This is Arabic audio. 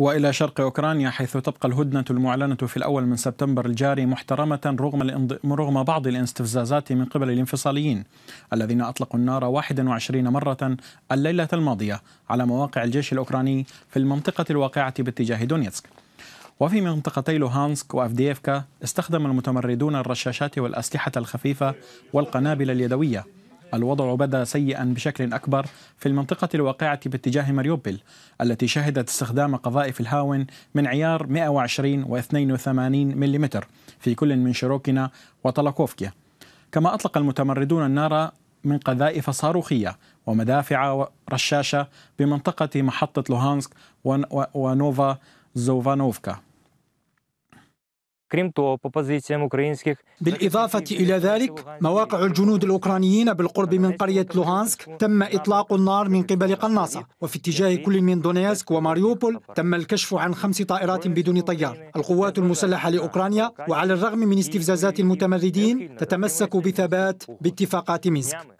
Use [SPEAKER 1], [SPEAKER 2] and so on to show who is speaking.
[SPEAKER 1] والى شرق اوكرانيا حيث تبقى الهدنه المعلنه في الاول من سبتمبر الجاري محترمه رغم الانض... رغم بعض الاستفزازات من قبل الانفصاليين الذين اطلقوا النار 21 مره الليله الماضيه على مواقع الجيش الاوكراني في المنطقه الواقعه باتجاه دونيتسك. وفي منطقتي لوهانسك وأفدييفكا استخدم المتمردون الرشاشات والأسلحة الخفيفة والقنابل اليدوية الوضع بدا سيئا بشكل أكبر في المنطقة الواقعة باتجاه ماريوبل التي شهدت استخدام قذائف الهاون من عيار 120 و 82 ملم في كل من شروكنا وطلاكوفكيا كما أطلق المتمردون النار من قذائف صاروخية ومدافع رشاشة بمنطقة محطة لوهانسك
[SPEAKER 2] ونوفا
[SPEAKER 1] زوفانوفكا
[SPEAKER 3] بالإضافة إلى ذلك مواقع الجنود الأوكرانيين بالقرب من قرية لوهانسك تم إطلاق النار من قبل قناصة وفي اتجاه كل من دونيسك وماريوبول تم الكشف عن خمس طائرات بدون طيار القوات المسلحة لأوكرانيا وعلى الرغم من استفزازات المتمردين تتمسك بثبات باتفاقات مينسك